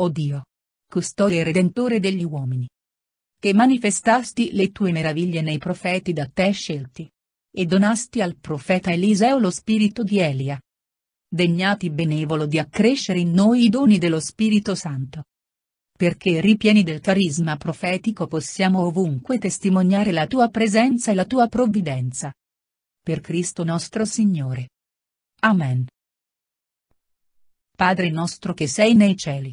o Dio, custode e redentore degli uomini. Che manifestasti le tue meraviglie nei profeti da te scelti. E donasti al profeta Eliseo lo spirito di Elia. Degnati benevolo di accrescere in noi i doni dello Spirito Santo. Perché ripieni del carisma profetico possiamo ovunque testimoniare la tua presenza e la tua provvidenza. Per Cristo nostro Signore. Amen. Padre nostro che sei nei cieli